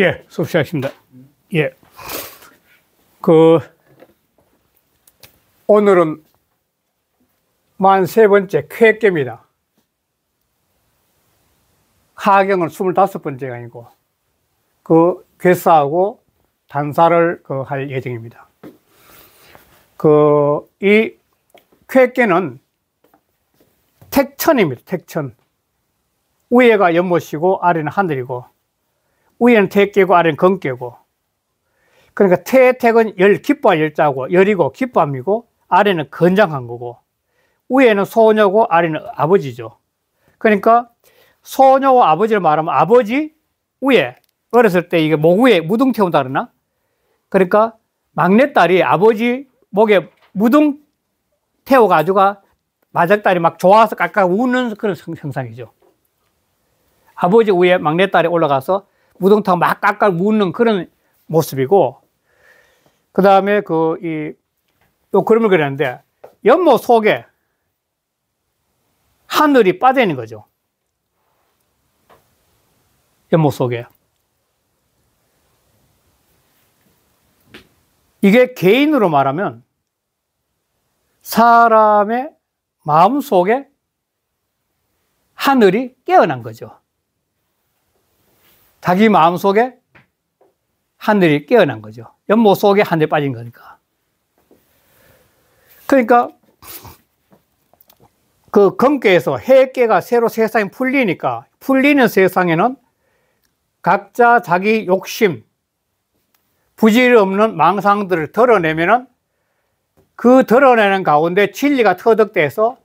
예, 수업 시작하십니다. 예. 그, 오늘은 만세 번째 쾌계입니다. 하경은 25번째가 아니고, 그 괴사하고 단사를 그 할 예정입니다. 그, 이 쾌계는 택천입니다, 택천. 위에가 연못이고, 아래는 하늘이고, 위에는 태깨고 아래는 건깨고 그러니까 태 택은 열 기뻐 열자고 열이고 기뻐함이고 아래는 건장한 거고 위에는 소녀고 아래는 아버지죠. 그러니까 소녀와 아버지를 말하면 아버지 위에 어렸을 때 이게 목 위에 무등 태운다 그러나 그러니까 막내딸이 아버지 목에 무등 태워가지고가 마작딸이 막 좋아서 깎아 우는 그런 형상이죠. 아버지 위에 막내딸이 올라가서 무덤탕 막 깎아 묻는 그런 모습이고, 그 다음에 그, 이, 또 그림을 그렸는데, 연못 속에 하늘이 빠져 있는 거죠. 연못 속에. 이게 개인으로 말하면 사람의 마음속에 하늘이 깨어난 거죠. 자기 마음속에 하늘이 깨어난 거죠. 연못 속에 하늘 빠진 거니까. 그러니까 그 검께에서 해계가 새로 세상이 풀리니까 풀리는 세상에는 각자 자기 욕심, 부질없는 망상들을 드러내면은 그 드러내는 가운데 진리가 터득돼서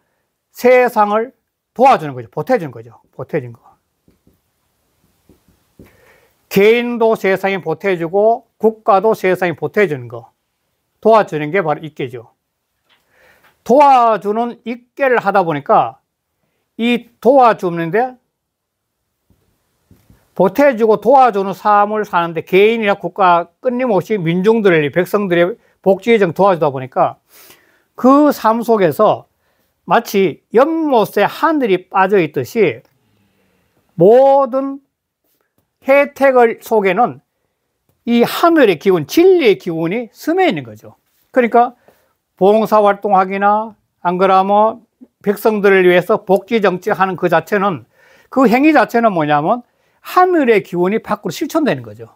세상을 도와주는 거죠. 보태주는 거죠. 보태준 거. 개인도 세상에 보태주고 국가도 세상에 보태주는 거 도와주는 게 바로 입계죠. 도와주는 입계를 하다 보니까 이 도와주는데 보태주고 도와주는 삶을 사는데 개인이나 국가 끊임없이 민중들의 백성들의 복지에 정 도와주다 보니까 그 삶 속에서 마치 연못에 하늘이 빠져 있듯이 모든 혜택을 속에는 이 하늘의 기운, 진리의 기운이 스며 있는 거죠. 그러니까 봉사 활동하기나 안 그러면 백성들을 위해서 복지 정책하는 그 자체는 그 행위 자체는 뭐냐면 하늘의 기운이 밖으로 실천되는 거죠.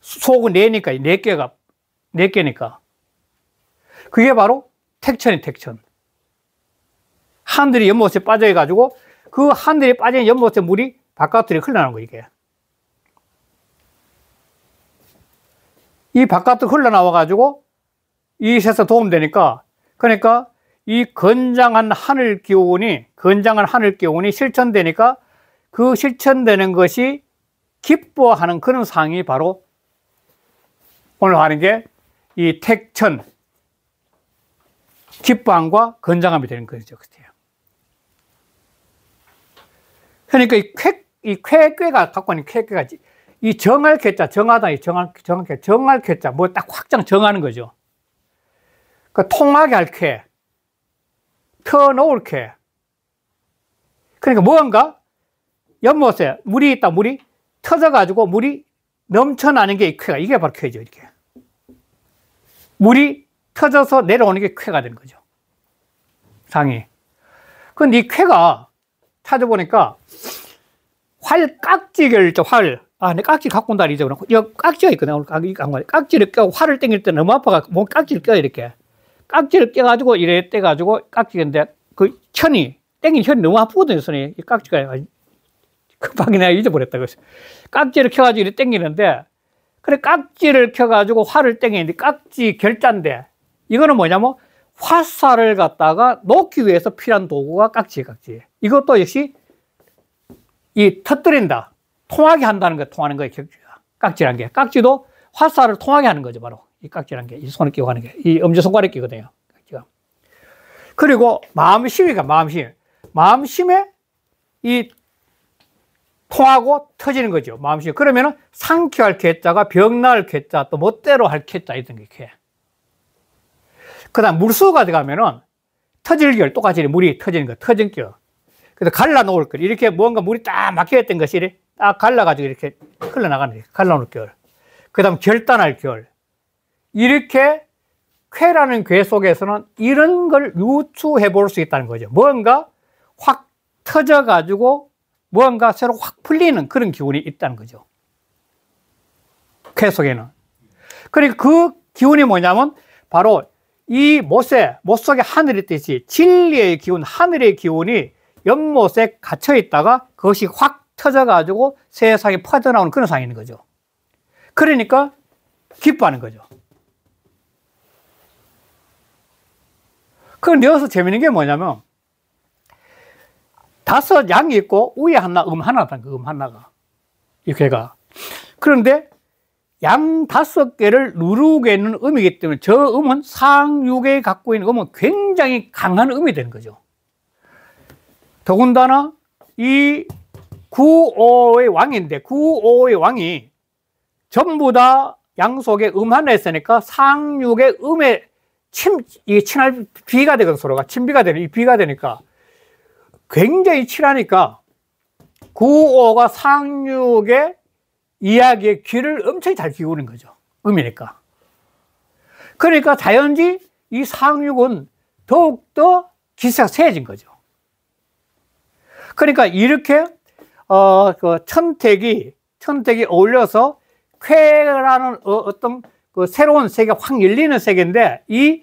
속은 내니까 네 개가 네 개니까 그게 바로 택천이 택천. 하늘이 연못에 빠져 가지고 그 하늘이 빠진 연못에 물이 바깥으로 흘러나는 거 이게. 이 바깥으로 흘러나와 가지고 이 셋에 도움되니까 그러니까 이 건장한 하늘 기운이 건장한 하늘 기운이 실천되니까 그 실천되는 것이 기뻐하는 그런 상이 바로 오늘 하는 게 이 택천 기뻐함과 건장함이 되는 거죠. 그때요. 그러니까 이 쾌, 이 쾌괴가 갖고 있는 쾌괴가 이 정할 괴자, 정하다, 이 정할, 정할 괴, 정할 괴자, 뭐딱 확장 정하는 거죠. 그 통하게 할 괴, 터놓을 괴. 그러니까 뭔가 연못에 물이 있다, 물이 터져가지고 물이 넘쳐나는 게 쾌가, 이게 바로 쾌죠, 이렇게. 물이 터져서 내려오는 게 쾌가 되는 거죠. 상이. 근데 이 쾌가 찾아보니까 활 깍지를 활, 아, 내 깍지 갖고 온다 이제 그러고 여 깍지가 있거든 오늘 깍지 안거 깍지를 껴 화를 땡길 때 너무 아파가 뭐 깍지를 껴 이렇게 깍지를 껴가지고 이래 떼가지고 깍지인데 그 천이 땡긴 현이 너무 아프거든요 손이 이 깍지가 급하게 내가 잊어버렸다 그래서 깍지를 켜가지고 이래 땡기는데 그래 깍지를 켜가지고 화를 땡기는데 깍지 결자인데 이거는 뭐냐면 화살을 갖다가 놓기 위해서 필요한 도구가 깍지 예 깍지 이것도 역시 이 터뜨린다 통하게 한다는 거 통하는 거예요. 깍지란 게. 깍지도 화살을 통하게 하는 거죠. 바로 이 깍지란 게. 이 손에 끼고 하는 게. 이엄지손가락 끼거든요. 깍지가. 그리고 마음심이가 마음심. 마음심에 이 통하고 터지는 거죠. 마음심. 그러면은 상쾌할 괴자가 병날 괴자 또 멋대로 할 괴자 이런 게이 그다음 물수가 들어가면은 터질결 똑같이 물이 터지는 거 터질결. 그래서 갈라 놓을 거 이렇게 뭔가 물이 딱 막혀 있던 것이 딱 갈라가지고 이렇게 흘러나가는, 갈라놓을 결. 그 다음 결단할 결. 이렇게 쾌라는 괴 속에서는 이런 걸 유추해 볼 수 있다는 거죠. 뭔가 확 터져가지고 뭔가 새로 확 풀리는 그런 기운이 있다는 거죠. 쾌 속에는. 그리고 그러니까 그 기운이 뭐냐면 바로 이 못에, 못 속에 하늘이 뜻이 진리의 기운, 하늘의 기운이 연못에 갇혀 있다가 그것이 확 터져가지고 세상에 퍼져나오는 그런 상황인 거죠. 그러니까 기뻐하는 거죠. 그럼 여기서 재밌는 게 뭐냐면 다섯 양이 있고 위에 하나 음 하나다 음 하나가 이 괴가 그런데 양 다섯 개를 누르고 있는 음이기 때문에 저 음은 상육에 갖고 있는 음은 굉장히 강한 음이 되는 거죠. 더군다나 이 구오의 왕인데 구오의 왕이 전부 다양속의음한에있으니까 상육의 음에 침, 이 친할 비가 되건 서로가 친비가 되는 이 비가 되니까 굉장히 친하니까 구오가 상육의 이야기의 귀를 엄청 잘 기울인 거죠. 음이니까. 그러니까 자연지 이 상육은 더욱더 기세가 세진 거죠. 그러니까 이렇게 어, 그 천택이, 천택이 어울려서 쾌라는 어, 떤그 새로운 세계, 확 열리는 세계인데 이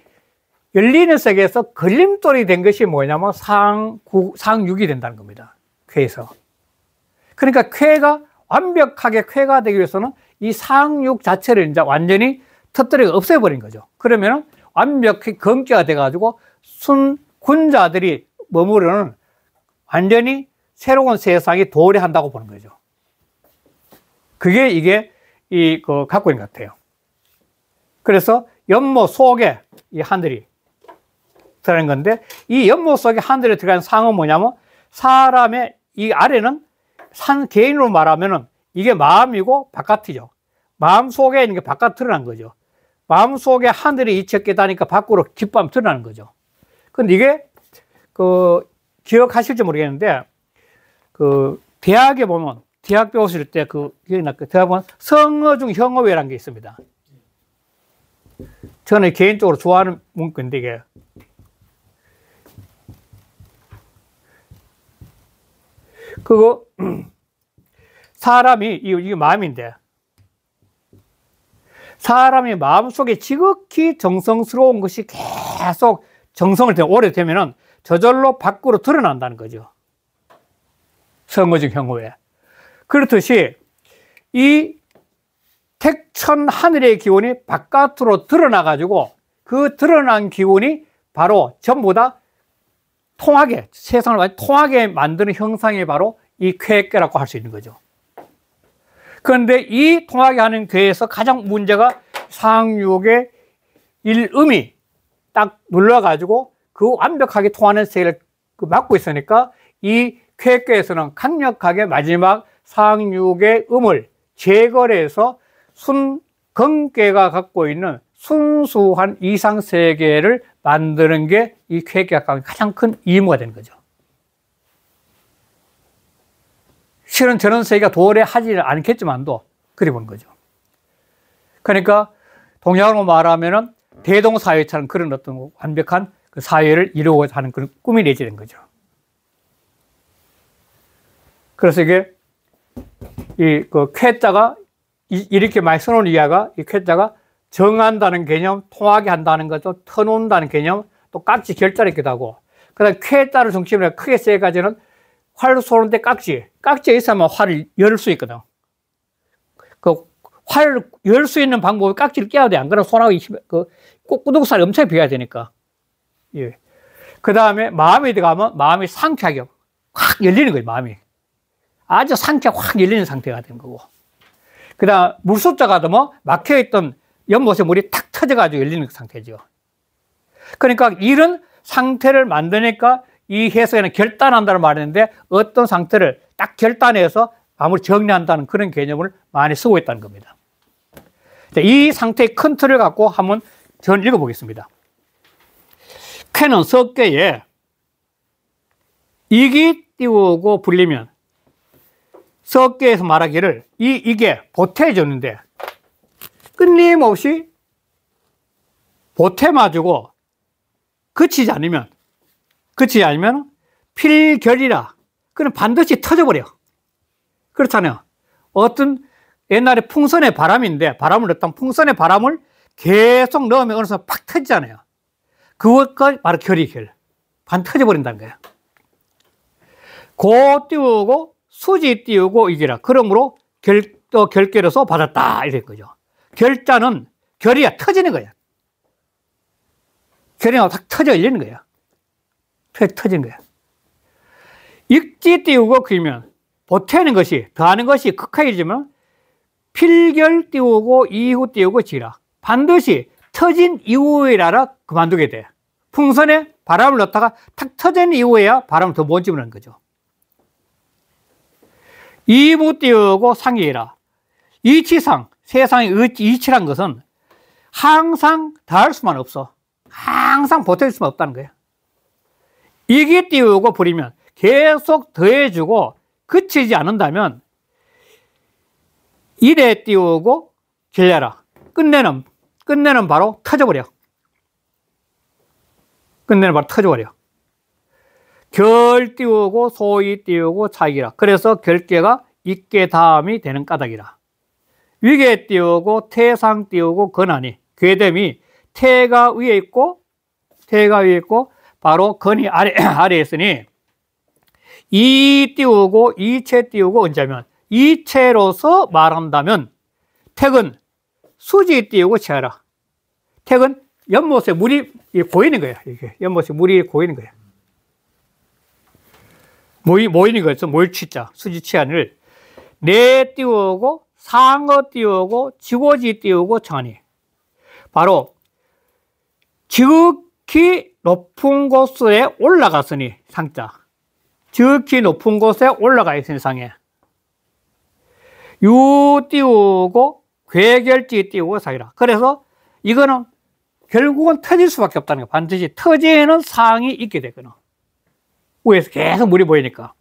열리는 세계에서 걸림돌이 된 것이 뭐냐면 상, 구, 상육이 된다는 겁니다. 쾌에서. 그러니까 쾌가 완벽하게 쾌가 되기 위해서는 이 상육 자체를 이제 완전히 터뜨려 리 없애버린 거죠. 그러면 은 완벽히 검기가 돼가지고 순 군자들이 머무르는 완전히 새로운 세상이 도래한다고 보는 거죠. 그게 이게 이그 갖고 같아요. 그래서 연못 속에 이 하늘이 들어간 건데 이 연못 속에 하늘에 들어간 상은 뭐냐면 사람의 이 아래는 산 개인으로 말하면은 이게 마음이고 바깥이죠. 마음 속에 있는 게 바깥 드러난 거죠. 마음 속에 하늘이 이첩겠다니까 밖으로 기쁨 드러나는 거죠. 근데 이게 그 기억하실지 모르겠는데 그 대학에 보면 대학 배웠을 때그 기억이 날 대학 보면 성어 중 형어회라는 게 있습니다. 저는 개인적으로 좋아하는 문건데 이게 그거 사람이 이게 마음인데 사람의 마음속에 지극히 정성스러운 것이 계속 정성을 오래되면은 저절로 밖으로 드러난다는 거죠. 선거적 형후에. 그렇듯이 이 택천 하늘의 기운이 바깥으로 드러나 가지고 그 드러난 기운이 바로 전부 다 통하게 세상을 통하게 만드는 형상이 바로 이 쾌계라고 할 수 있는 거죠. 그런데 이 통하게 하는 궤에서 가장 문제가 상육의 일음이 딱 눌러가지고 그 완벽하게 통하는 세계를 그 막고 있으니까 이 쾌계에서는 강력하게 마지막 상육의 음을 제거해서 순건계가 갖고 있는 순수한 이상세계를 만드는 게 이 쾌계학과의 가장 큰의무가 되는 거죠. 실은 저런 세계가 도래 하지 않겠지만도 그리본 거죠. 그러니까 동양으로 말하면은 대동사회처럼 그런 어떤 완벽한 그 사회를 이루고자 하는 그런 꿈이 내재된 거죠. 그래서 이게 이그 쾌자가 이렇게 많이 써놓은 이하가 이 쾌자가 정한다는 개념, 통하게 한다는 것도 터놓는다는 개념, 또 깍지 결자를기도 하고 그다음 쾌자를 중심으로 크게 세 가지는 활로 쏘는데 깍지, 깍지에 있으면 활을 열 수 있거든. 그 활을 열 수 있는 방법이 깍지를 깨야 돼. 안 그러면 손하고 그 꾸덕살 엄청 비워야 되니까. 예. 그 다음에 마음이 들어가면 마음이 상쾌하게 확 열리는 거예요, 마음이. 아주 상체가 확 열리는 상태가 된 거고. 그 다음, 물속자가뭐 막혀있던 연못에 물이 탁 터져가지고 열리는 그 상태죠. 그러니까 이런 상태를 만드니까 이 해석에는 결단한다는 말했는데 어떤 상태를 딱 결단해서 마무리 정리한다는 그런 개념을 많이 쓰고 있다는 겁니다. 이 상태의 큰 틀을 갖고 한번 전 읽어보겠습니다. 쾌는 석계에 이기 띄우고 불리면 석계에서 말하기를 이 이게 보태줬는데 끊임없이 보태 마주고 그치지 않으면 그치지 않으면 필결이라 그럼 반드시 터져버려 그렇잖아요 어떤 옛날에 풍선의 바람인데 바람을 넣었던 풍선의 바람을 계속 넣으면 어느 순간 팍 터지잖아요 그것까지 바로 결이 결반 터져버린다는 거예요 고 띄우고 수지 띄우고 이기라. 그러므로 결, 어, 결계로서 받았다. 이런 거죠. 결자는 결이야. 터지는 거야. 결이나 탁 터져 열리는 거야. 터, 터진 거야. 익지 띄우고 그면 보태는 것이, 더하는 것이 극하이지만 필결 띄우고 이후 띄우고 지라. 반드시 터진 이후에라라 그만두게 돼. 풍선에 바람을 넣다가 탁 터진 이후에야 바람을 더 못 집어넣는 거죠. 이부띄우고 상이라. 이치상, 세상의 이치란 것은 항상 닿을 수만 없어. 항상 버틸 수만 없다는 거야. 이기 띄우고 부리면 계속 더해주고 그치지 않는다면 이래 띄우고 길려라. 끝내는, 끝내는 바로 터져버려. 끝내는 바로 터져버려. 결 띄우고 소위 띄우고 차기라. 그래서 결계가 있게 다음이 되는 까닭이라. 위계 띄우고 태상 띄우고 건하니 괴됨이 태가 위에 있고 태가 위에 있고 바로 건이 아래 아래 있으니 이 띄우고 이체 띄우고 언제면 이체로서 말한다면 택은 수지 띄우고 채하라. 택은 연못에 물이 고이는 거야. 이게 연못에 물이 고이는 거야. 모이, 모이는 거였어. 모일 취자. 수지 취안을. 내 띄우고, 상어 띄우고, 지고지 띄우고, 천이. 바로, 지극히 높은 곳에 올라갔으니, 상자. 지극히 높은 곳에 올라가 있으니, 상에. 유 띄우고, 괴결지 띄우고, 사이라. 그래서, 이거는 결국은 터질 수밖에 없다는 거 반드시 터지는 상이 있게 되거나. 위에서 계속 물이 보이니까.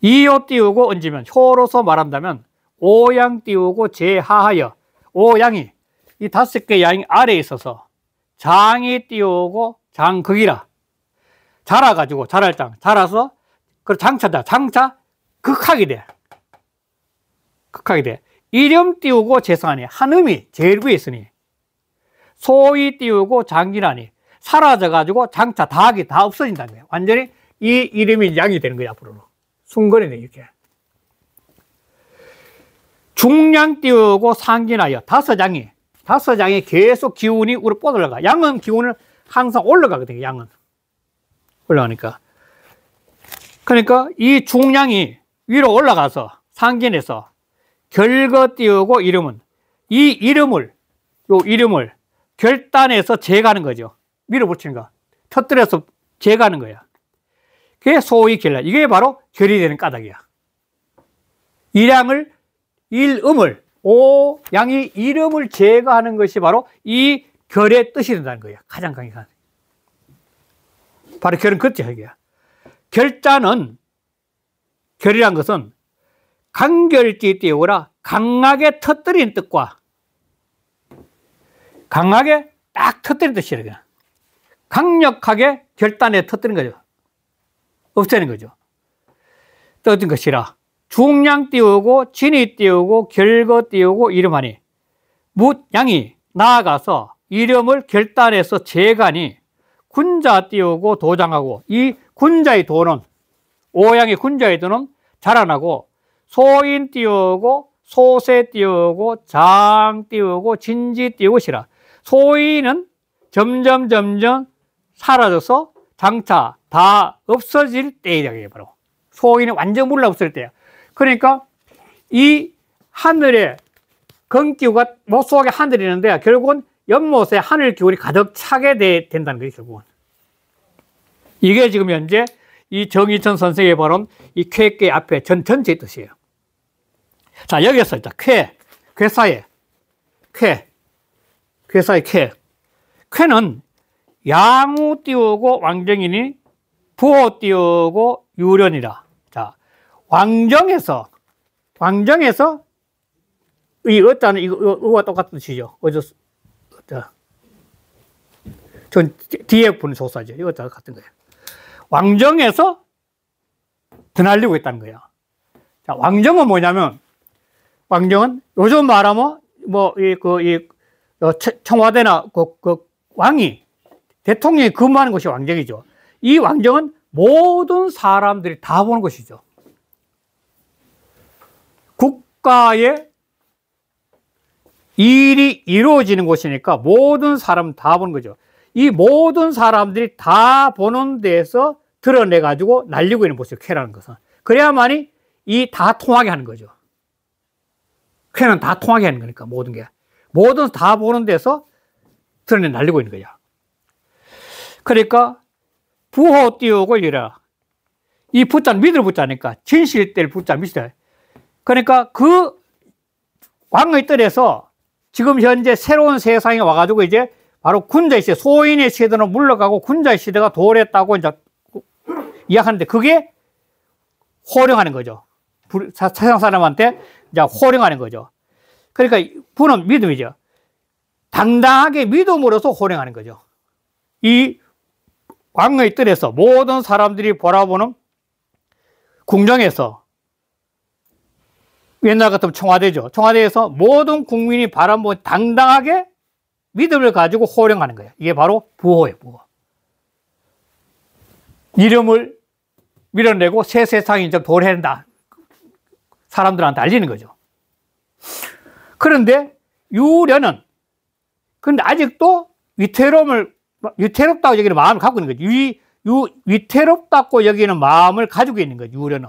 이요 띄우고 얹으면 효로서 말한다면 오양 띄우고 제하하여 오양이 이 다섯 개 양이 아래에 있어서 장이 띄우고 장극이라 자라가지고 자랄 장 자라서 그 장차다 장차 극하게 돼 극하게 돼 이름 띄우고 재산이 한음이 제일 위에 있으니 소위 띄우고 장기라니 사라져가지고 장차 다학이 다 없어진다는 거예요. 완전히 이 이름이 양이 되는 거예요, 앞으로는. 순거리네, 이렇게. 중량 띄우고 상기나여 다섯 장이, 다섯 장이 계속 기운이 우로 뻗올라가. 양은 기운을 항상 올라가거든요, 양은. 올라가니까. 그러니까 이 중량이 위로 올라가서 상견에서 결거 띄우고 이름은 이 이름을 요 이름을 결단해서 재가는 거죠. 밀어붙이는 거. 터뜨려서 재가는 거야. 그게 소위 결란. 이게 바로 결이 되는 까닭이야. 일양을, 일음을, 오, 양이 이름을 제거하는 것이 바로 이 결의 뜻이 된다는 거야. 가장 강력한. 바로 결은 그때 이야 결자는, 결이란 것은 간결지 띄우라 강하게 터뜨린 뜻과 강하게 딱 터뜨린 뜻이야. 강력하게 결단에 터뜨린 거죠. 없애는 거죠. 떠든 것이라. 중량 띄우고, 진이 띄우고, 결거 띄우고, 이름하니. 묻 양이 나아가서 이름을 결단해서 재간이 군자 띄우고 도장하고, 이 군자의 도는, 오양의 군자의 도는 자라나고, 소인 띄우고, 소세 띄우고, 장 띄우고, 진지 띄우시라. 소인은 점점 점점 사라져서 장차 다 없어질 때이다. 이게 바로 소인이 완전 물러 없을 때야. 그러니까 이 하늘에 건기후가 못속에 하늘이 있는데 결국은 연못에 하늘 기운이 가득 차게 되, 된다는 거죠 결국은 이게 지금 현재 이 정의천 선생의 발언 이 쾌계 앞에 전 전체 뜻이에요 자 여기서 일단 쾌 쾌사의 쾌 쾌사의 쾌 쾌는 양우 띄우고 왕정이니 부호 띄우고 유련이라. 자, 왕정에서 왕정에서 이 어짜는 이거 어와 똑같은 뜻이죠. 어저 자, 전 뒤에 분은 조사죠. 이거 다 같은 거예요. 왕정에서 드날리고 있다는 거야. 자, 왕정은 뭐냐면 왕정은 요즘 말하면 뭐 이 그이 그, 어, 청와대나 그, 그 왕이 대통령이 근무하는 곳이 왕정이죠. 이 왕정은 모든 사람들이 다 보는 곳이죠. 국가의 일이 이루어지는 곳이니까 모든 사람 다 보는 거죠. 이 모든 사람들이 다 보는 데서 드러내 가지고 날리고 있는 모습이 쾌라는 것은. 그래야만이 이 다 통하게 하는 거죠. 쾌는 다 통하게 하는 거니까 모든 게. 모든 다 보는 데서 드러내 날리고 있는 거야. 그러니까 부호 띄우고 이라. 이 붙자는 믿을 붙자니까 진실 때를 자 믿을 그러니까 그 왕의 뜰에서 지금 현재 새로운 세상에 와가지고 이제 바로 군자 시대, 소인의 시대는 물러가고 군자 시대가 도래했다고 이제 이야기하는데 그게 호령하는 거죠. 세상 사람한테 이제 호령하는 거죠. 그러니까 부는 믿음이죠. 당당하게 믿음으로서 호령하는 거죠. 이 광의 뜰에서 모든 사람들이 바라보는 궁정에서 옛날 같으면 청와대죠. 청와대에서 모든 국민이 바라보는 당당하게 믿음을 가지고 호령하는 거예요. 이게 바로 부호예요, 부호. 이름을 밀어내고 새세상이 이제 도래한다. 사람들한테 알리는 거죠. 그런데 유려는 근데 아직도 위태로움을 그 위태롭다고 여기는 마음을 갖고 있는 거지. 위, 유, 위태롭다고 여기는 마음을 가지고 있는 거지, 유려는.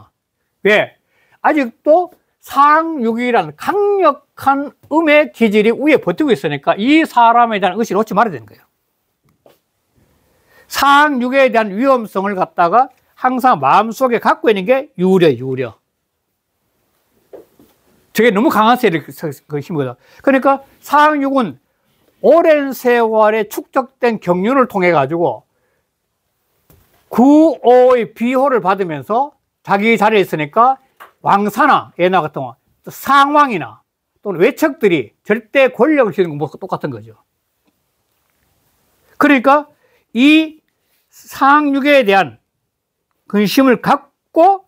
왜? 아직도 상육이라는 강력한 음의 기질이 위에 버티고 있으니까 이 사람에 대한 의식을 놓지 말아야 되는 거예요. 상육에 대한 위험성을 갖다가 항상 마음속에 갖고 있는 게 유려, 유려. 저게 너무 강한 세력의 그 힘이거든. 그러니까 상육은 오랜 세월에 축적된 경륜을 통해 가지고 구호의 비호를 받으면서 자기 자리에 있으니까 왕사나 예나 같은 상황이나 또는 외척들이 절대 권력을 쥐는 것과 뭐 똑같은 거죠. 그러니까 이 상육에 대한 근심을 갖고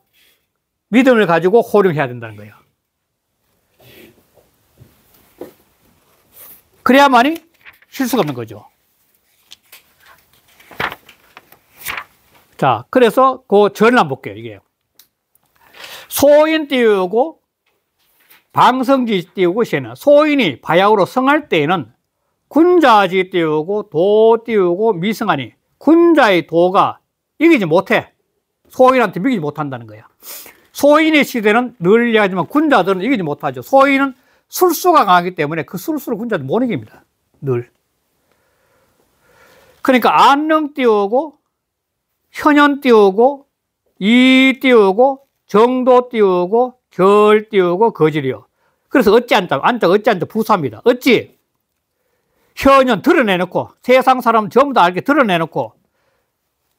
믿음을 가지고 호령해야 된다는 거예요. 그래야만이 쉴수가 없는 거죠. 자, 그래서 그 전을 한번 볼게요, 이게. 소인 띄우고 방성지 띄우고 시에는 소인이 바야흐로 성할 때에는 군자지 띄우고 도 띄우고 미성하니 군자의 도가 이기지 못해. 소인한테 이기지 못한다는 거야. 소인의 시대는 늘 이야기하지만 군자들은 이기지 못하죠. 소인은 술수가 강하기 때문에 그 술수를 군자도 못 이깁니다. 늘. 그러니까 안능 띄우고 현현 띄우고 이 띄우고 정도 띄우고 결 띄우고 거질이요. 그래서 어찌 안다 안다 어찌 안다 부사입니다. 어찌 현현 드러내놓고 세상 사람 전부 다 알게 드러내놓고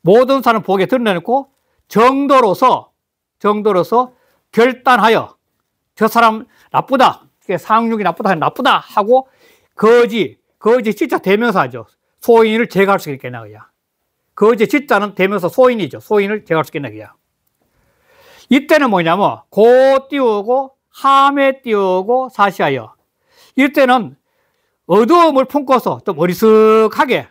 모든 사람 보게 드러내놓고 정도로서 정도로서 결단하여 저 사람 나쁘다 상륙이 나쁘다, 나쁘다 하고 거지, 거지 진짜 대명사죠. 소인을 제거할 수있게나그야 거지 진짜는 대명사 소인이죠. 소인을 제거할 수있게나그야 이때는 뭐냐면, 고 띄우고, 함에 띄우고, 사시하여. 이때는 어두움을 품고서 좀 어리석하게,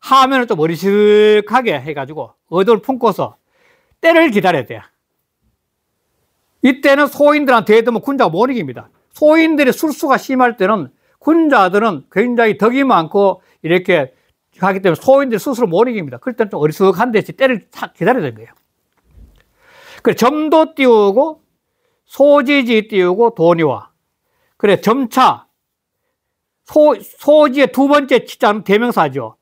하면은 좀 어리석하게 해가지고, 어두움을 품고서 때를 기다려야 돼. 이때는 소인들한테 되면 군자가 못 이깁니다. 소인들의 술수가 심할 때는 군자들은 굉장히 덕이 많고 이렇게 하기 때문에 소인들이 스스로 못 이깁니다. 그럴 때는 좀 어리석한데 때를 기다려야 되는 거예요. 그래, 점도 띄우고 소지지 띄우고 돈이와 그래, 점차 소, 소지의 두 번째 치자는 대명사죠.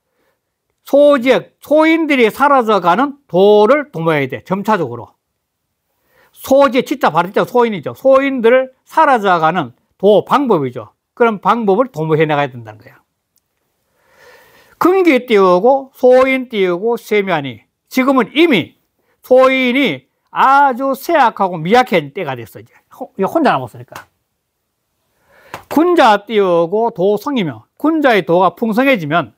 소지의 소인들이 사라져가는 도를 동모해야 돼. 점차적으로. 소재, 치자 바르자 소인이죠. 소인들을 사라져가는 도 방법이죠. 그런 방법을 도모해 나가야 된다는 거야. 금기 띄우고 소인 띄우고 세면이 지금은 이미 소인이 아주 세약하고 미약한 때가 됐어 이제 혼자 남았으니까 군자 띄우고 도 성이며 군자의 도가 풍성해지면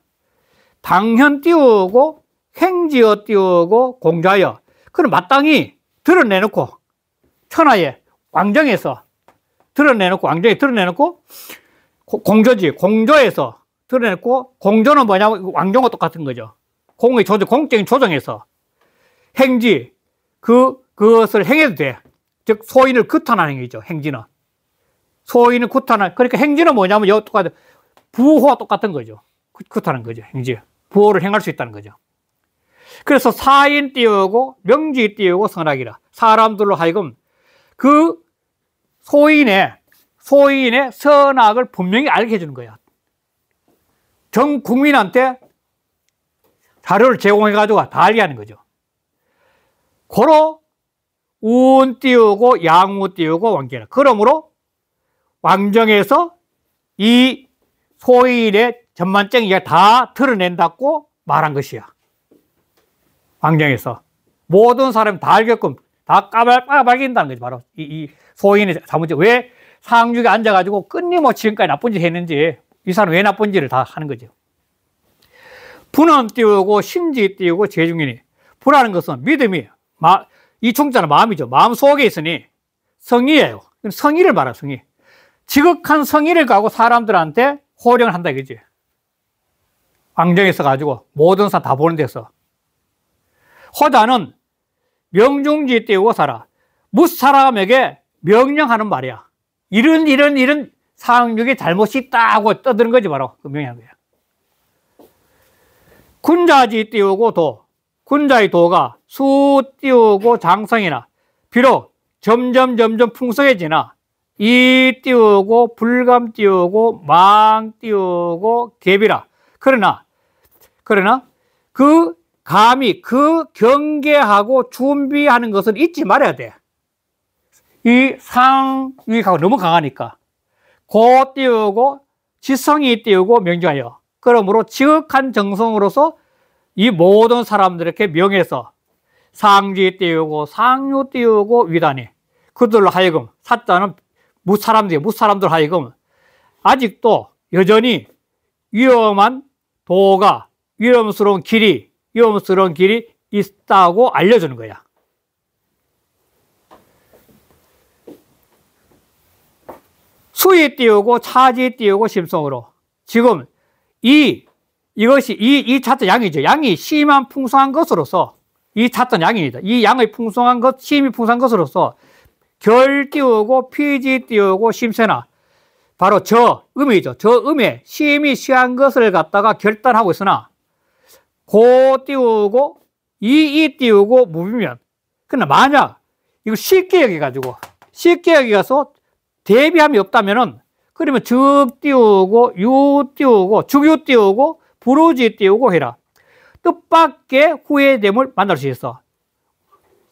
당현 띄우고 행지어 띄우고 공자여 그럼 마땅히 드러내놓고 천하에 왕정에서 드러내놓고 왕정에 드러내놓고 공조지 공조에서 드러내놓고 공조는 뭐냐 왕정과 똑같은 거죠. 공의 조정 공적인 조정에서 행지 그 그것을 행해도 돼. 즉 소인을 극탄하는 행위죠. 행지는 소인을 극탄하는 그러니까 행지는 뭐냐면 여 똑같은 부호와 똑같은 거죠. 극탄하는 거죠. 행지 부호를 행할 수 있다는 거죠. 그래서 사인 띄우고 명지 띄우고 선악이라 사람들로 하여금 그 소인의 소인의 선악을 분명히 알게 해주는 거야. 전 국민한테 자료를 제공해가지고 다 알게 하는 거죠. 고로 운 띄우고 양우 띄우고 왕계라. 그러므로 왕정에서 이 소인의 전만쟁이가 다 드러낸다고 말한 것이야. 왕정에서 모든 사람 다 알게끔 다 까발, 까발긴다는 거지, 바로. 이, 이 소인의 사무직. 왜 상륙에 앉아가지고 끊임없이 지금까지 나쁜 짓 했는지, 이 사람 왜나쁜 짓을 다 하는 거죠. 분은 띄우고, 심지 띄우고, 재중이니. 불라는 것은 믿음이, 에 마, 이 총자는 마음이죠. 마음 속에 있으니 성의예요. 성의를 말아, 성의. 지극한 성의를 가고 사람들한테 호령을 한다, 이거지. 왕정에서 가지고 모든 사람 다 보는 데서. 호자는 명중지 띄우고 살아. 무 사람에게 명령하는 말이야. 이런 이런 이런 상륙의 잘못이 있다고 떠드는 거지 바로 그 명령이야. 군자지 띄우고 도. 군자의 도가 수 띄우고 장성이나 비록 점점 점점 풍성해지나 이 띄우고 불감 띄우고 망 띄우고 갭이라. 그러나 그러나 그 감히 그 경계하고 준비하는 것은 잊지 말아야 돼. 이상위하 너무 강하니까. 고 띄우고 지성이 띄우고 명주하여. 그러므로 지극한 정성으로서 이 모든 사람들에게 명해서 상지 띄우고 상유 띄우고 위단이 그들로 하여금 사자는 무사람들, 무사람들 하여금 아직도 여전히 위험한 도가 위험스러운 길이 위험스러운 길이 있다고 알려주는 거야. 수위 띄우고 차지 띄우고 심성으로 지금 이 이것이 이, 이 차트 양이죠. 양이 심한 풍성한 것으로서 이차트 양입니다. 이 양의 풍성한 것, 심이 풍성한 것으로서 결 띄우고 피지 띄우고 심세나 바로 저 음이죠. 저 음에 심이 시한 것을 갖다가 결단하고 있으나 고 띄우고 이이 띄우고 무비면 그러나 만약 이거 쉽게 여기가지고 쉽게 여기가서 대비함이 없다면은 그러면 즉 띄우고 유 띄우고 죽유 띄우고 부르지 띄우고 해라 뜻밖의 후회됨을 만날 수 있어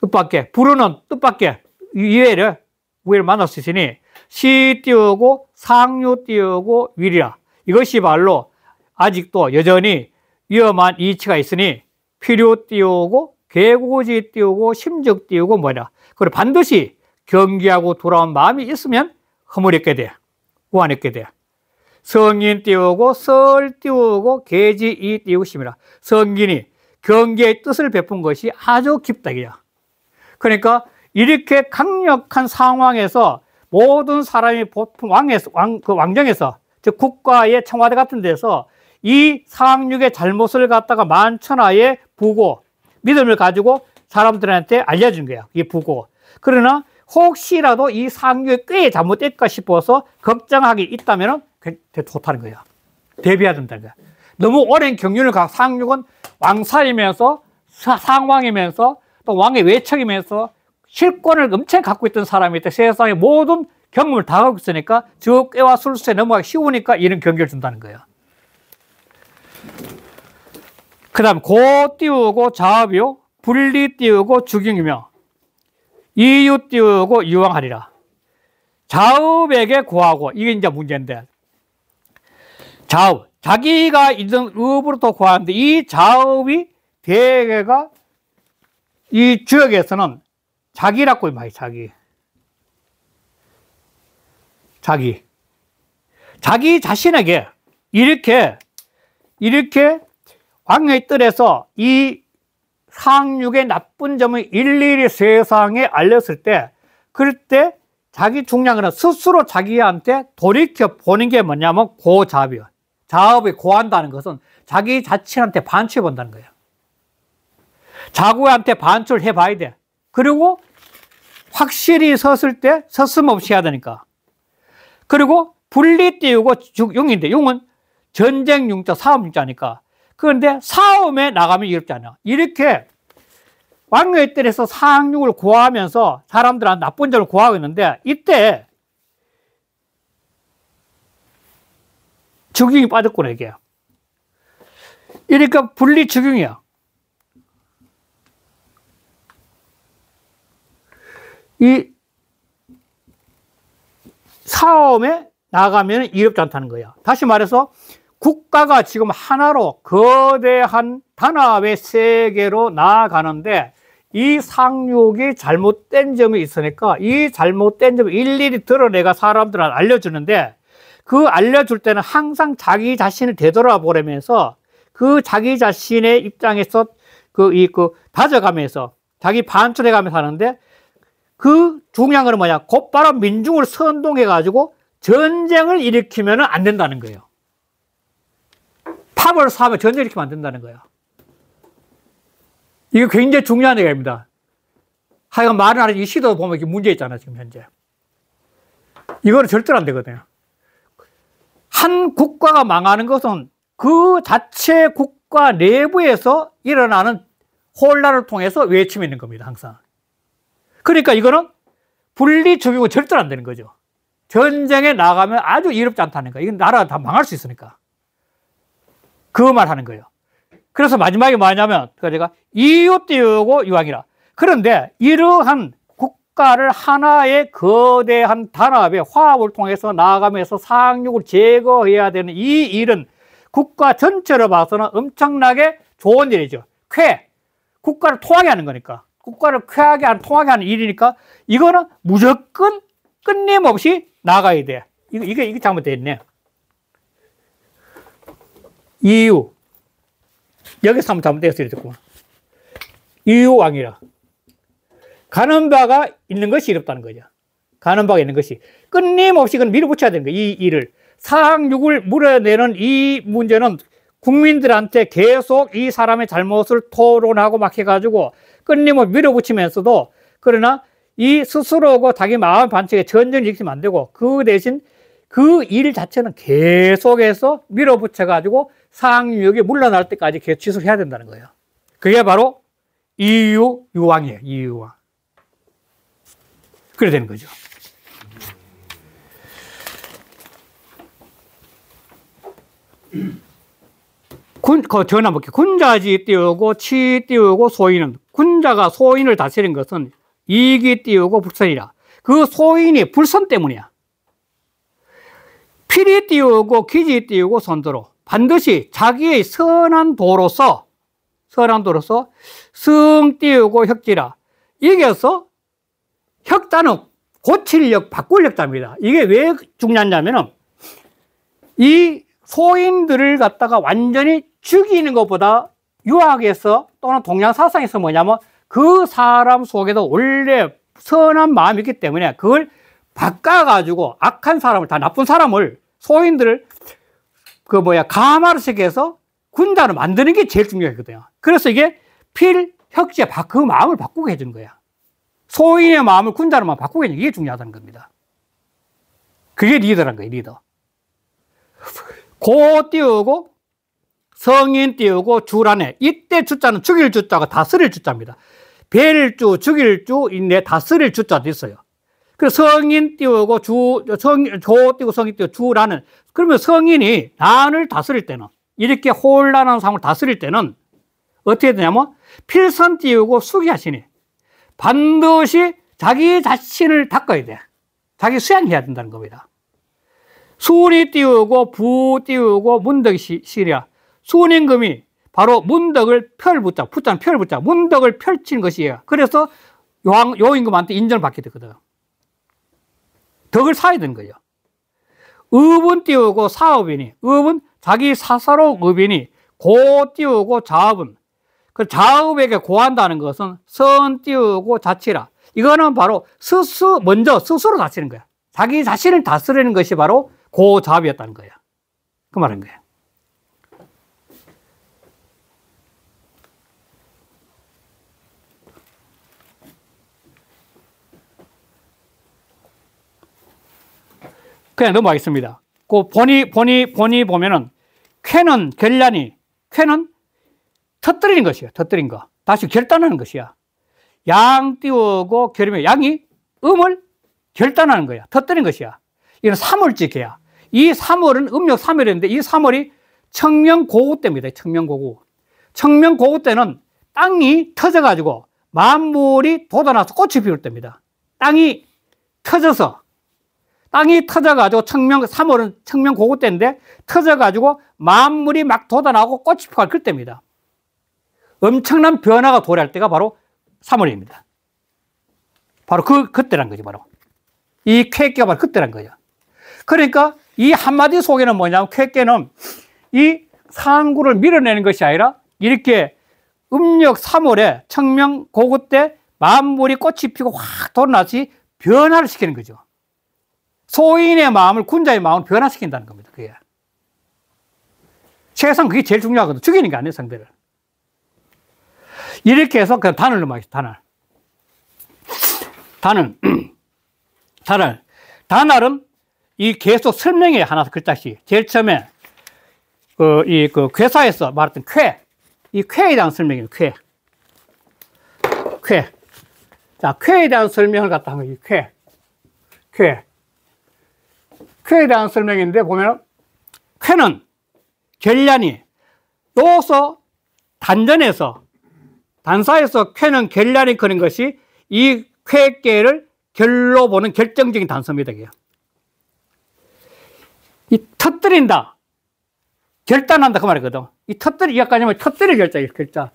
뜻밖의 부르는 뜻밖의 이외를 우회를 만날 수 있으니 시 띄우고 상류 띄우고 위리라 이것이 말로 아직도 여전히 위험한 이치가 있으니 필요 띄우고 개고지 띄우고 심적 띄우고 뭐냐 그리고 반드시 경계하고 돌아온 마음이 있으면 허물있게 돼 우한했게 돼 성인 띄우고 썰 띄우고 계지 이 띄우고 심이라 성인이 경계의 뜻을 베푼 것이 아주 깊다 이야 그러니까 이렇게 강력한 상황에서 모든 사람이 왕에서 왕, 그 왕정에서 즉 국가의 청와대 같은 데서 이 상황륙의 잘못을 갖다가 만천하에 보고 믿음을 가지고 사람들한테 알려준 거예요. 이 보고. 그러나 혹시라도 이 상황륙이 꽤 잘못될까 싶어서 걱정하기 있다면 좋다는 거예 대비해야 된다는 거예 너무 오랜 경륜을 가 상륙은 왕사이면서 상왕이면서 또 왕의 외척이면서 실권을 엄청 갖고 있던 사람이 때 세상의 모든 경험을 다 하고 있으니까 저 꾀와 술수에 넘어가기 쉬우니까 이런 경계를 준다는 거예요. 그 다음 고 띄우고 자업이요 분리 띄우고 죽임이며 이유 띄우고 유황하리라 자업에게 구하고 이게 이제 문제인데 자업 자기가 있는 읍으로부 구하는데 이 자업이 대개가 이 주역에서는 자기라고 말이 자기 자기 자기 자신에게 이렇게 이렇게 왕의 뜰에서 이 상륙의 나쁜 점을 일일이 세상에 알렸을 때 그럴 때 자기 중량은 스스로 자기한테 돌이켜 보는 게 뭐냐면 고자비이요 자업이 고한다는 것은 자기 자신한테 반출해 본다는 거예요. 자구한테 반출 해봐야 돼. 그리고 확실히 섰을 때 섰음 없이 해야 되니까. 그리고 분리 띄우고 즉 용인데 용은 전쟁 융자, 사업 융자니까. 그런데 사업에 나가면 이롭지 않아. 이렇게 왕의 때에서사 상륙을 고하면서 사람들한테 나쁜 점을 고하고 있는데 이때 적용이 빠졌구나 이게. 이러니까 분리 적용이야. 이 사업에 나가면 이롭지 않다는 거야. 다시 말해서 국가가 지금 하나로 거대한 단합의 세계로 나아가는데 이 상륙이 잘못된 점이 있으니까 이 잘못된 점을 일일이 드러내가 사람들한테 알려주는데 그 알려줄 때는 항상 자기 자신을 되돌아보려면서 그 자기 자신의 입장에서 그, 이, 그, 다져가면서 자기 반출해가면서 하는데 그 중요한 건 뭐냐. 곧바로 민중을 선동해가지고 전쟁을 일으키면 안 된다는 거예요. 팝을 사면 전쟁시키면 안 된다는 거야. 이거 굉장히 중요한 얘기입니다. 하여간 말은 하는이 시도 보면 이게 문제 있잖아, 지금 현재. 이거는 절대로 안 되거든요. 한 국가가 망하는 것은 그 자체 국가 내부에서 일어나는 혼란을 통해서 외침이 있는 겁니다, 항상. 그러니까 이거는 분리적이고 절대로 안 되는 거죠. 전쟁에 나가면 아주 이롭지 않다는 거. 이건 나라가 다 망할 수 있으니까. 그말 하는 거예요. 그래서 마지막에 뭐냐면 제가 이웃 띄우고 유황이라. 그런데 이러한 국가를 하나의 거대한 단합의 화합을 통해서 나아가면서 상륙을 제거해야 되는 이 일은 국가 전체를 봐서는 엄청나게 좋은 일이죠. 쾌. 국가를 통하게 하는 거니까. 국가를 쾌하게 하는, 통하게 하는 일이니까 이거는 무조건 끊임없이 나가야 돼. 이거, 이게, 이게 잘못됐네. 이유. 여기서 한번 잘못되어야 됐구만. 이유 왕이라. 가는 바가 있는 것이 이롭다는 거죠. 가는 바가 있는 것이. 끊임없이 그건 밀어붙여야 되는 거예요. 이 일을. 사항육을 물어내는 이 문제는 국민들한테 계속 이 사람의 잘못을 토론하고 막 해가지고 끊임없이 밀어붙이면서도 그러나 이 스스로고 자기 마음 반칙에 전쟁을 일으면안 되고 그 대신 그 일 자체는 계속해서 밀어붙여가지고 상유역에 물러날 때까지 계속 소를해야 된다는 거예요. 그게 바로 EU 유황이에요. EU 유황. 그래 되는 거죠. 군, 그 전화 볼게요. 군자지 띄우고 치 띄우고 소인은 군자가 소인을 다스린 것은 이익 띄우고 불선이라. 그 소인이 불선 때문이야. 필이 띄우고 기지 띄우고 선도로. 반드시 자기의 선한 도로서 선한 도로서 승 띄우고 혁지라 이겨서 혁단은 고칠력, 바꿀력답니다. 이게 왜 중요하냐면은 이 소인들을 갖다가 완전히 죽이는 것보다 유학에서 또는 동양 사상에서 뭐냐면 그 사람 속에도 원래 선한 마음이 있기 때문에 그걸 바꿔가지고 악한 사람을 다 나쁜 사람을 소인들을 그 뭐야 가마르색에서 군단을 만드는 게 제일 중요하거든요. 그래서 이게 필 혁제 그 마음을 바꾸게 해준 거야. 소인의 마음을 군단으로 바꾸게 해준 게 중요하다는 겁니다. 그게 리더란 거예요, 리더. 고 띄우고 성인 띄우고 주란에 이때 주자는 죽일 주자가 다스릴 주자입니다. 벨주, 죽일 주, 인내 다스릴 주자도 있어요. 그래 성인 띄우고 주, 성, 조 띄우고 성인 띄우고 주라는. 그러면 성인이 난을 다스릴 때는, 이렇게 혼란한 상황을 다스릴 때는 어떻게 되냐면 필선 띄우고 수기하시니 반드시 자기 자신을 닦아야 돼. 자기 수양해야 된다는 겁니다. 순이 띄우고 부 띄우고 문덕이 시리야. 순임금이 바로 문덕을 펼 붙자. 붙자는 펼 붙자. 문덕을 펼친 것이에요. 그래서 요 요임금한테 인정을 받게 됐거든. 덕을 사야 되는 거예요. 업은 띄우고 사업이니, 업은 자기 사사로 업이니, 고 띄우고 자업은. 그 자업에게 고한다는 것은 선 띄우고 자치라. 이거는 바로 스스, 먼저 스스로 다치는 거야. 자기 자신을 다스리는 것이 바로 고자업이었다는 거야. 그 말인 거야. 그냥 넘어가겠습니다. 그 본이, 본이, 본이 보면은 쾌는 결란이, 쾌는 터뜨리는 것이야. 터뜨린 거. 다시 결단하는 것이야. 양 띄우고 결이면 양이 음을 결단하는 거야. 터뜨린 것이야. 이건 삼월지계야. 이 3월은 음력 3월인데 이 3월이 청명고구 때입니다. 청명고구. 청명고구 때는 땅이 터져가지고 만물이 돋아나서 꽃이 피울 때입니다. 땅이 터져서 땅이 터져가지고 청명, 3월은 청명 고급 때인데 터져가지고 만물이 막 돋아나고 꽃이 피고 그때입니다. 엄청난 변화가 도래할 때가 바로 3월입니다. 바로 그, 그때란 거죠, 바로. 이 쾌계가 바로 그때란 거죠. 그러니까 이 한마디 속에는 뭐냐면 쾌계는 이 상구를 밀어내는 것이 아니라 이렇게 음력 3월에 청명 고구 때 만물이 꽃이 피고 확 돌아나시 변화를 시키는 거죠. 소인의 마음을 군자의 마음으로 변화시킨다는 겁니다. 그게. 최소 그게 제일 중요하거든. 죽이는 게 아니에요, 상대를. 이렇게 해서 그 단을 넘어가겠 단을. 단을. 단을. 단알은 이 계속 설명해, 하나 글자씩. 그 제일 처음에, 그, 이, 그, 괴사에서 말했던 쾌. 이 쾌에 대한 설명이에요, 쾌. 쾌. 자, 쾌에 대한 설명을 갖다 한거예 쾌. 쾌. 쾌에 대한 설명인데 보면 쾌는 결란이 요서 단전에서 단사에서 쾌는 결란이 크는 것이 이 쾌계를 결로 보는 결정적인 단서입니다. 이 터뜨린다. 결단한다. 그 말이거든. 이 터뜨리, 이까지면 터뜨릴 결자 결자.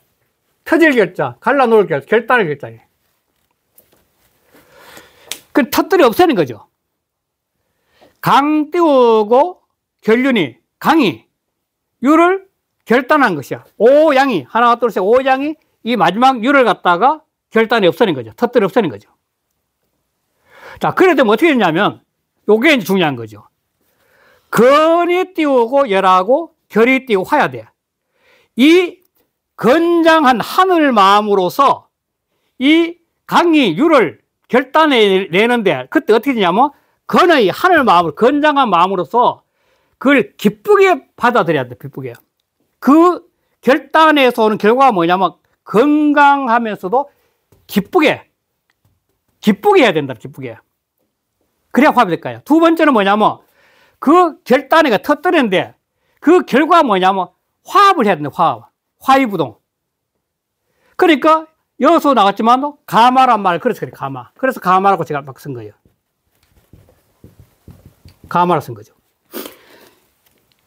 터질 결자. 갈라놓을 결자. 결단을 결자그 터뜨리 없애는 거죠. 강 띄우고 결륜이 강이 유를 결단한 것이야. 오양이 하나 둘셋 오양이 이 마지막 유를 갖다가 결단이 없어진 거죠. 터뜨려 없어진 거죠. 자, 그래 되면 뭐 어떻게 되냐면 요게 이제 중요한 거죠. 건이 띄우고 열하고 결이 띄우고 화야 돼. 이 건장한 하늘 마음으로서 이 강이 유를 결단해 내는데 그때 어떻게 되냐면 건의 하늘 마음으로 건장한 마음으로서 그걸 기쁘게 받아들여야 돼 기쁘게 그 결단에서 오는 결과가 뭐냐면 건강하면서도 기쁘게 기쁘게 해야 된다 기쁘게 그래야 화합이 될까요 두 번째는 뭐냐면 그결단에 그 터뜨리는데 그 결과가 뭐냐면 화합을 해야 된다 화합 화이부동 그러니까 여기서 나왔지만 가마란 말 그래서 가마 그래서 가마라고 제가 막 쓴 거예요 감안을 쓴 거죠.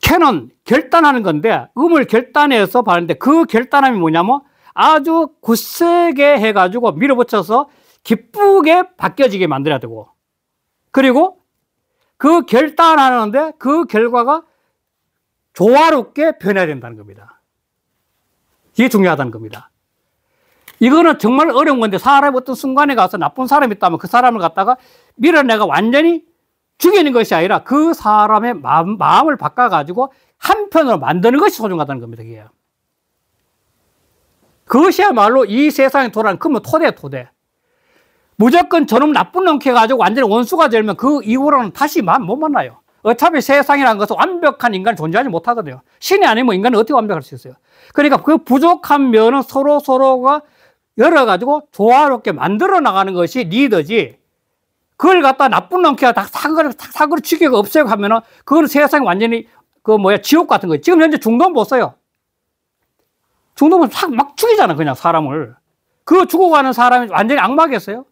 캐논, 결단하는 건데, 음을 결단해서 봤는데, 그 결단함이 뭐냐면 아주 굳세게 해가지고 밀어붙여서 기쁘게 바뀌어지게 만들어야 되고, 그리고 그 결단하는데 그 결과가 조화롭게 변해야 된다는 겁니다. 이게 중요하다는 겁니다. 이거는 정말 어려운 건데 사람 어떤 순간에 가서 나쁜 사람이 있다면 그 사람을 갖다가 밀어내가 완전히 죽이는 것이 아니라 그 사람의 마음, 마음을 바꿔가지고 한편으로 만드는 것이 소중하다는 겁니다. 그게. 그것이야말로 이 세상에 돌아는 그러면 토대, 토대. 무조건 저놈 나쁜 놈 캐가지고 완전히 원수가 되면 그 이후로는 다시 못 만나요. 어차피 세상이라는 것은 완벽한 인간이 존재하지 못하거든요. 신이 아니면 인간은 어떻게 완벽할 수 있어요? 그러니까 그 부족한 면은 서로 서로가 열어가지고 조화롭게 만들어 나가는 것이 리더지 그걸 갖다 나쁜 놈끼다 사거리, 사거리 추격 없애고 하면은 그거 세상이 완전히 그 뭐야 지옥 같은 거예요. 지금 현재 중동 못 써요. 중동은 막 죽이잖아 그냥 사람을. 그 죽어가는 사람이 완전히 악마겠어요?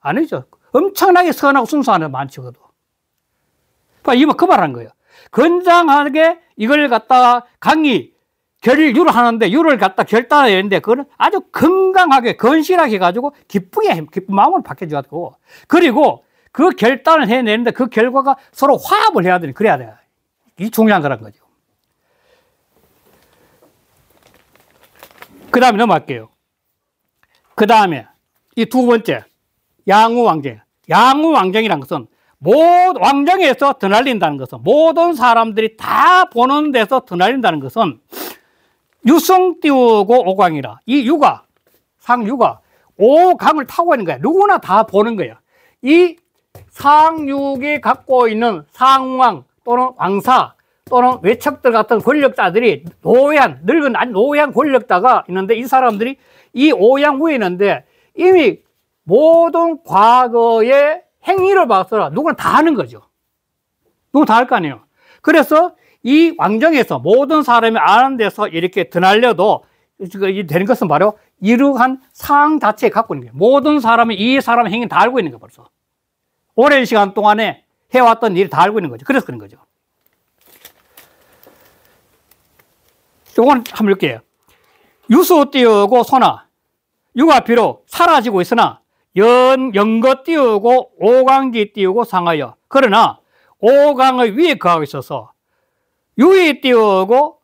아니죠. 엄청나게 선하고 순수한 많죠 그도. 이번 뭐 그 말한 거예요. 건장하게 이걸 갖다가 강의 결유를 하는데 유를 갖다 결단해야 는데그거 아주 건강하게 건실하게 가지고 기쁘게 기쁜 마음으 바뀌어줘야 고 그리고 그 결단을 해내는데 그 결과가 서로 화합을 해야 되는 그래야 돼. 이 중요한 거란 거죠. 그 다음에 넘어갈게요. 그 다음에 이 두 번째 양우 왕정. 양우 왕정이란 것은 모든 왕정에서 드날린다는 것은 모든 사람들이 다 보는 데서 드날린다는 것은 유성 띄우고 오광이라 이 유가 상유가 오강을 타고 있는 거야. 누구나 다 보는 거야. 이 상육이 갖고 있는 상왕 또는 왕사 또는 외척들 같은 권력자들이 노한 늙은 노한 권력자가 있는데 이 사람들이 이 오양 후에 있는데 이미 모든 과거의 행위를 봐서 누구나 다 하는 거죠. 누구 다 할 거 아니에요. 그래서 이 왕정에서 모든 사람이 아는 데서 이렇게 드날려도 되는 것은 바로 이러한 상 자체에 갖고 있는 거예요. 모든 사람이 이 사람 행위 다 알고 있는 거예요, 벌써. 오랜 시간 동안에 해왔던 일을 다 알고 있는 거죠. 그래서 그런 거죠. 요건 한번 읽게요. 유수띄우고 소나 육아비로 사라지고 있으나 연, 연거 띄우고 오강기 띄우고 상하여 그러나 오강의 위에 거하고 있어서 유이 띄우고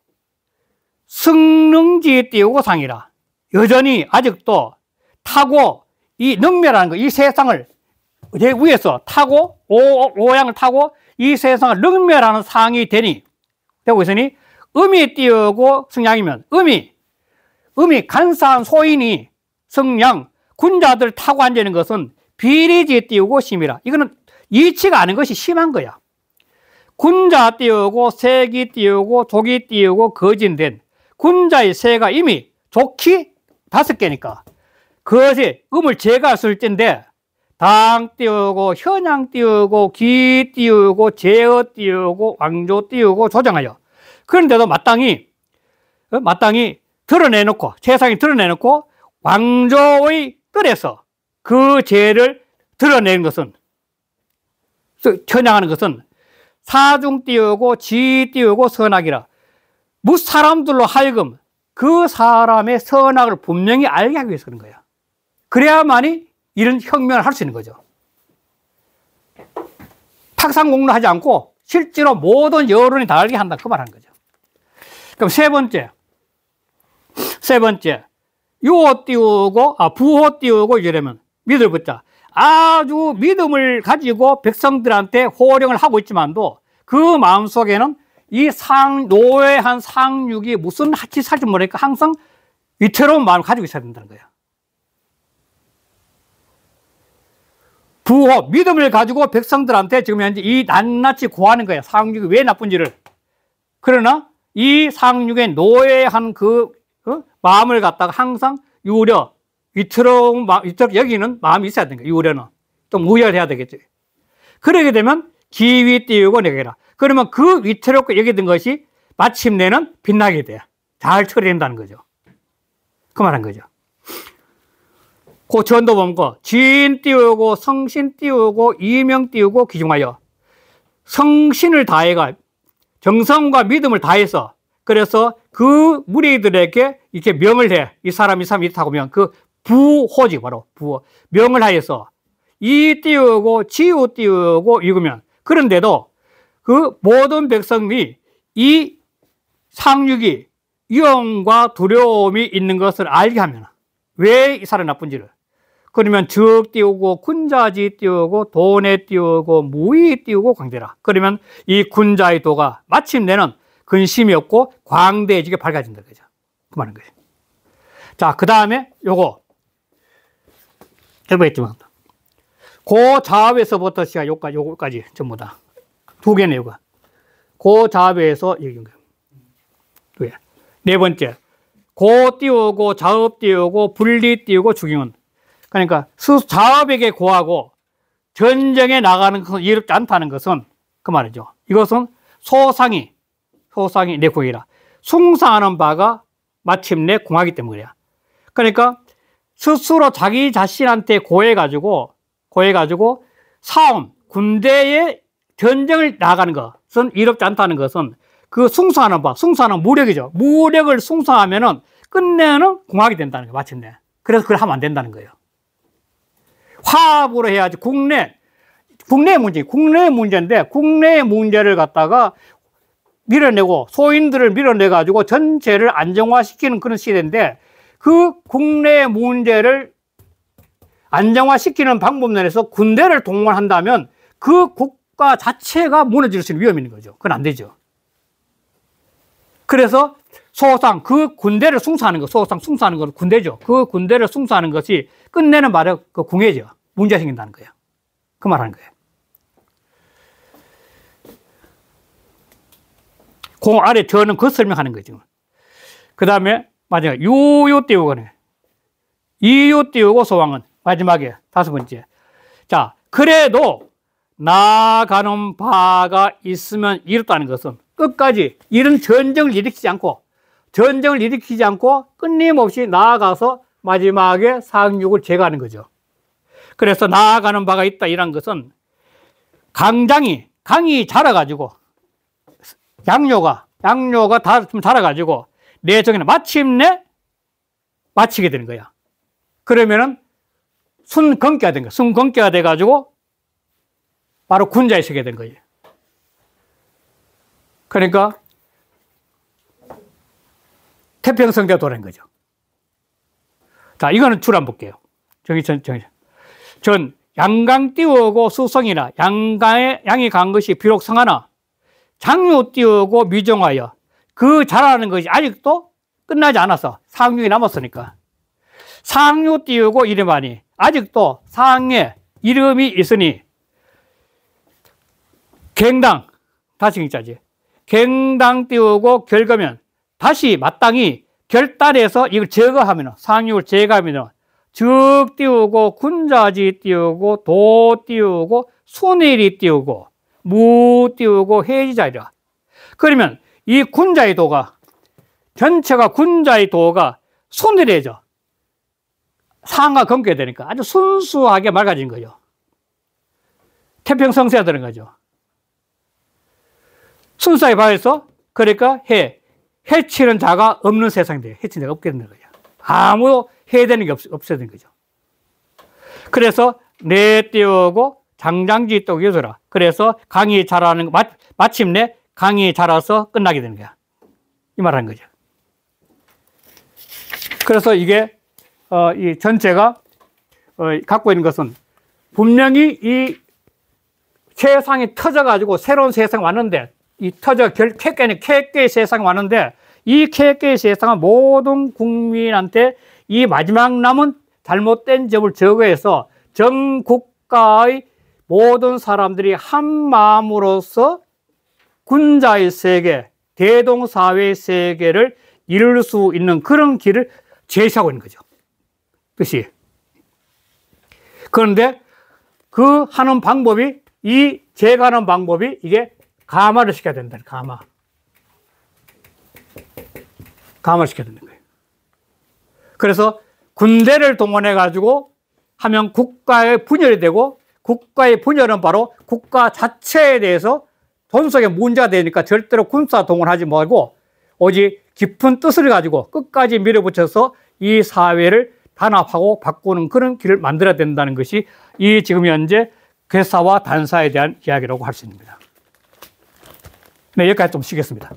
승능지 띄우고 상이라 여전히 아직도 타고 이 능멸하는 거, 이 세상을 내 위에서 타고 오, 양을 타고 이 세상을 능멸하는 상이 되니 되고 있으니 음이 띄우고 승량이면 음이 음이 간사한 소인이 승량 군자들 타고 앉는 아있 것은 비리지 띄우고 심이라 이거는 이치가 아닌 것이 심한 거야 군자 띄우고 색이 띄우고 조기 띄우고 거진된 군자의 새가 이미 좋기 다섯 개니까 그것이 음을 제가쓸수있데 당 띄우고 현양 띄우고 기 띄우고 제어 띄우고 왕조 띄우고 조정하여 그런데도 마땅히 어, 마땅히 드러내놓고 세상에 드러내놓고 왕조의 뜰에서 그 죄를 드러내는 것은 현양하는 것은 사중 띄우고 지 띄우고 선악이라 무사람들로 하여금 그 사람의 선악을 분명히 알게 하기 위해서 그런 거야 그래야만이 이런 혁명을 할 수 있는 거죠. 탁상공론 하지 않고 실제로 모든 여론이 다르게 한다. 그 말한 거죠. 그럼 세 번째. 세 번째. 유호 띄우고, 아, 부호 띄우고 이러면 믿을 붙자. 아주 믿음을 가지고 백성들한테 호령을 하고 있지만도 그 마음속에는 이 상, 노예한 상륙이 무슨 하치 살지 모르니까 항상 위태로운 마음을 가지고 있어야 된다는 거예요. 부호 믿음을 가지고 백성들한테 지금 현재 이 낱낱이 구하는 거예요. 상륙이 왜 나쁜지를. 그러나 이 상륙의 노예한 그 어? 마음을 갖다가 항상 유려, 위태로운 마위태롭 여기는 마음이 있어야 되는 거예요. 유려는. 좀 우열해야 되겠지. 그러게 되면 기위 띄우고 내게라. 그러면 그 위태롭게 여기던 것이 마침내는 빛나게 돼요. 잘 처리된다는 거죠. 그 말한 거죠. 고 그 전도 범거 그 진 띄우고 성신 띄우고 이명 띄우고 기중하여 성신을 다해가 정성과 믿음을 다해서 그래서 그 무리들에게 이렇게 명을 해. 이 사람이 사람이 타고 하면 그 부호지 바로 부호. 명을 하여서 이 띄우고 지우 띄우고 읽으면 그런데도 그 모든 백성이 이 상륙이 위험과 두려움이 있는 것을 알게 하면 왜 이 사람 나쁜지를 그러면 적 띄우고 군자지 띄우고 돈에 띄우고 무의 띄우고 광대라. 그러면 이 군자의 도가 마침내는 근심이 없고 광대지게 밝아진다 그죠. 그 말인 거예요. 자, 그 다음에 요거 해보겠지만 고자압에서부터 시작 요까지 요까지 전부 다두 개네 요거. 고자압에서 여기인 거예요. 네 번째 고 띄우고 자업 띄우고 분리 띄우고 중요한 그러니까 수사업에게 고하고 전쟁에 나가는 것은 이롭지 않다는 것은 그 말이죠. 이것은 소상이 소상이 내 공이라 숭상하는 바가 마침내 공하기 때문이야. 그러니까 스스로 자기 자신한테 고해가지고 고해가지고 싸움 군대에 전쟁을 나가는 것은 이롭지 않다는 것은 그 숭상하는 바 숭상하는 무력이죠. 무력을 숭상하면은 끝내는 공하게 된다는 거예 마침내. 그래서 그걸 하면 안 된다는 거예요. 화합으로 해야지 국내 국내 문제, 국내 문제인데 국내 문제를 갖다가 밀어내고 소인들을 밀어내 가지고 전체를 안정화시키는 그런 시대인데 그 국내 문제를 안정화시키는 방법 내에서 군대를 동원한다면 그 국가 자체가 무너질 수 있는 위험이 있는 거죠. 그건 안 되죠. 그래서 소상 그 군대를 숭수하는 것, 소상 숭수하는 건 군대죠. 그 군대를 숭수하는 것이 끝내는 말에 그 궁예죠. 문제가 생긴다는 거예요. 그 말하는 거예요. 공 아래 저는 그 설명하는 거죠. 그 다음에 마지막 요요 띄우거네. 이요 띄우고 소왕은 마지막에 다섯 번째. 자, 그래도 나가는 바가 있으면 이롭다는 것은 끝까지 이런 전쟁을 일으키지 않고 전쟁을 일으키지 않고 끊임없이 나아가서 마지막에 상륙을 제거하는 거죠. 그래서 나아가는 바가 있다 이란 것은 강장이 강이 자라가지고 양료가 양료가 다 좀 자라가지고 내정에는 마침내 마치게 되는 거야. 그러면은 순건기가 된 거야. 순건기가 돼가지고 바로 군자에 서게 된 거예요. 그러니까 태평성대가 도는 거죠. 자, 이거는 줄한 볼게요. 정의천, 정의천. 전 양강 띄우고 수성이나 양강에, 양이 간 것이 비록 성하나 장류 띄우고 미정하여 그 자라는 것이 아직도 끝나지 않아서 상륙이 남았으니까. 상류 띄우고 이름하니 아직도 상에 이름이 있으니 갱당, 다시 읽자지. 갱당 띄우고 결거면 다시 마땅히 결단해서 이걸 제거하면 상육을 제거하면 즉 띄우고 군자지 띄우고 도 띄우고 순일이 띄우고 무 띄우고 해지자리라 그러면 이 군자의 도가 전체가 군자의 도가 순일해져 상하 검게 되니까 아주 순수하게 맑아진 거죠 태평성세가 되는 거죠 순수하게 봐서 그러니까 해 해치는 자가 없는 세상이 돼요. 해치는 자가 없게 되는 거죠. 아무 해되는 게 없, 없어지는 거죠. 그래서 내 띄우고 장장지 또 여더라. 그래서 강이 자라는, 마, 마침내 강이 자라서 끝나게 되는 거야. 이 말하는 거죠. 그래서 이게, 어, 이 전체가, 어, 갖고 있는 것은 분명히 이 세상이 터져가지고 새로운 세상 왔는데 이 터져 결, 쾌계는 쾌계의 세상이 왔는데 이 쾌계의 세상은 모든 국민한테 이 마지막 남은 잘못된 점을 제거해서 전 국가의 모든 사람들이 한 마음으로서 군자의 세계, 대동사회 세계를 이룰 수 있는 그런 길을 제시하고 있는 거죠. 뜻이. 그런데 그 하는 방법이 이 제가 하는 방법이 이게 가마를 시켜야 된다. 가마. 가마를 시켜야 되는 거예요. 그래서 군대를 동원해 가지고 하면 국가의 분열이 되고 국가의 분열은 바로 국가 자체에 대해서 존속의 문제가 되니까 절대로 군사 동원하지 말고 오직 깊은 뜻을 가지고 끝까지 밀어붙여서 이 사회를 단합하고 바꾸는 그런 길을 만들어야 된다는 것이 이 지금 현재 괴사와 단사에 대한 이야기라고 할 수 있습니다. 네, 여기까지 좀 쉬겠습니다.